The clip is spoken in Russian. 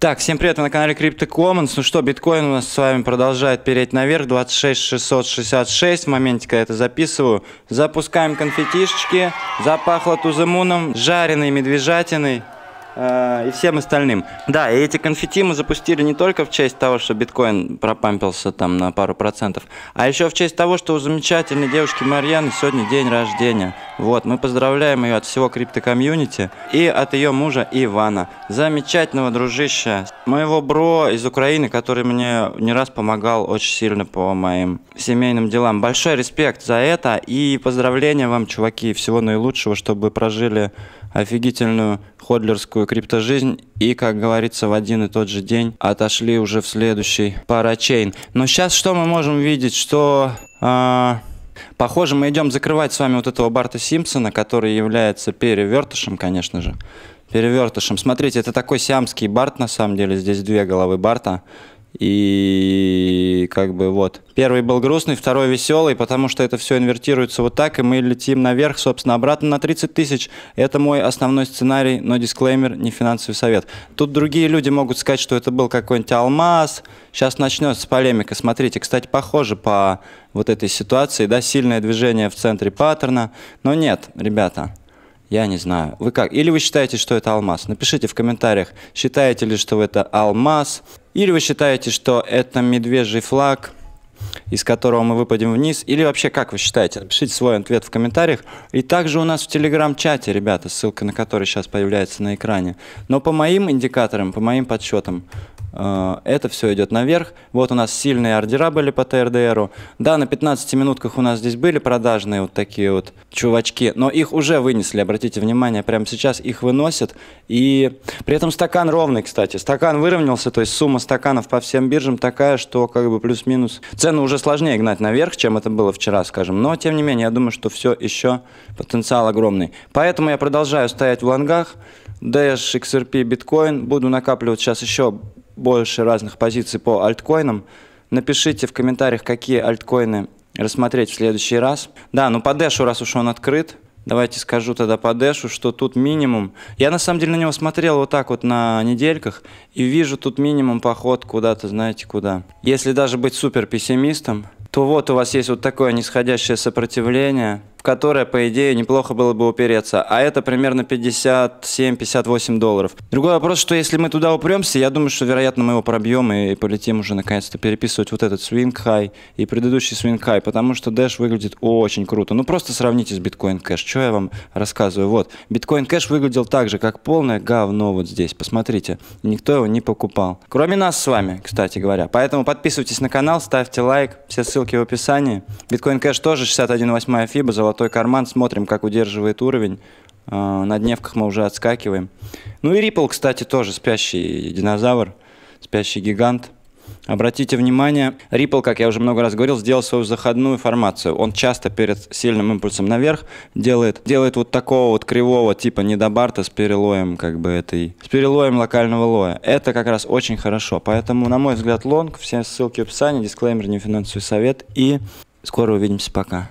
Так, всем привет, вы на канале Crypto Commons. Ну что, биткоин у нас с вами продолжает переть наверх, 26666 в моменте, когда я это записываю. Запускаем конфетишечки, запахло туземуном, жареной медвежатиной. Э, и всем остальным. Да, и эти конфетти мы запустили не только в честь того, что биткоин пропампился там на пару процентов, а еще в честь того, что у замечательной девушки Марьяны сегодня день рождения. Вот, мы поздравляем ее от всего крипто-комьюнити и от ее мужа Ивана. Замечательного дружища, моего бро из Украины, который мне не раз помогал очень сильно по моим семейным делам. Большой респект за это и поздравления вам, чуваки, всего наилучшего, чтобы прожили офигительную ходлерскую криптожизнь и, как говорится, в один и тот же день отошли уже в следующий парачейн. Но сейчас что мы можем видеть? Что... Э, похоже, мы идем закрывать с вами вот этого Барта Симпсона, который является перевертышем, конечно же. Перевертышем. Смотрите, это такой сиамский Барт, на самом деле. Здесь две головы Барта. И как бы вот. Первый был грустный, второй веселый, потому что это все инвертируется вот так, и мы летим наверх, собственно, обратно на 30 тысяч. Это мой основной сценарий, но дисклеймер, не финансовый совет. Тут другие люди могут сказать, что это был какой-нибудь алмаз. Сейчас начнется полемика. Смотрите, кстати, похоже по вот этой ситуации, да, сильное движение в центре паттерна. Но нет, ребята, я не знаю. Вы как? Или вы считаете, что это алмаз? Напишите в комментариях, считаете ли, что это алмаз. Или вы считаете, что это медвежий флаг – из которого мы выпадем вниз, или вообще как вы считаете? Напишите свой ответ в комментариях. И также у нас в телеграм-чате, ребята, ссылка на который сейчас появляется на экране. Но по моим индикаторам, по моим подсчетам, э, это все идет наверх. Вот у нас сильные ордера были по ТРДРу. Да, на 15 минутках у нас здесь были продажные вот такие вот чувачки, но их уже вынесли, обратите внимание, прямо сейчас их выносят. И при этом стакан ровный, кстати. Стакан выровнялся, то есть сумма стаканов по всем биржам такая, что как бы плюс-минус цены уже сложнее гнать наверх, чем это было вчера, скажем. Но, тем не менее, я думаю, что все еще потенциал огромный. Поэтому я продолжаю стоять в лонгах. Dash, XRP, Bitcoin, Буду накапливать сейчас еще больше разных позиций по альткоинам. Напишите в комментариях, какие альткоины рассмотреть в следующий раз. Да, ну по Дэшу, раз уж он открыт, Давайте скажу тогда по Дэшу, что тут минимум. Я на самом деле на него смотрел вот так вот на недельках и вижу тут минимум поход куда-то, знаете, куда. Если даже быть супер пессимистом, то вот у вас есть вот такое нисходящее сопротивление – в которое, по идее, неплохо было бы упереться. А это примерно 57-58 долларов. Другой вопрос, что если мы туда упремся, я думаю, что, вероятно, мы его пробьем и полетим уже наконец-то переписывать вот этот свинг хай и предыдущий свинг хай, потому что Dash выглядит очень круто. Ну, просто сравните с Bitcoin Cash. Что я вам рассказываю? Вот, Bitcoin Cash выглядел так же, как полное говно вот здесь. Посмотрите, никто его не покупал. Кроме нас с вами, кстати говоря. Поэтому подписывайтесь на канал, ставьте лайк. Все ссылки в описании. Bitcoin Cash тоже 61.8 FIBA золотой карман, смотрим, как удерживает уровень. А, на дневках мы уже отскакиваем. Ну и Ripple, кстати, тоже спящий динозавр, спящий гигант. Обратите внимание, Ripple, как я уже много раз говорил, сделал свою заходную формацию. Он часто перед сильным импульсом наверх делает, делает вот такого вот кривого типа недобарта с перелоем как бы этой, с перелоем локального лоя. Это как раз очень хорошо. Поэтому, на мой взгляд, лонг. Все ссылки в описании, дисклеймер, не финансовый совет. И скоро увидимся, пока.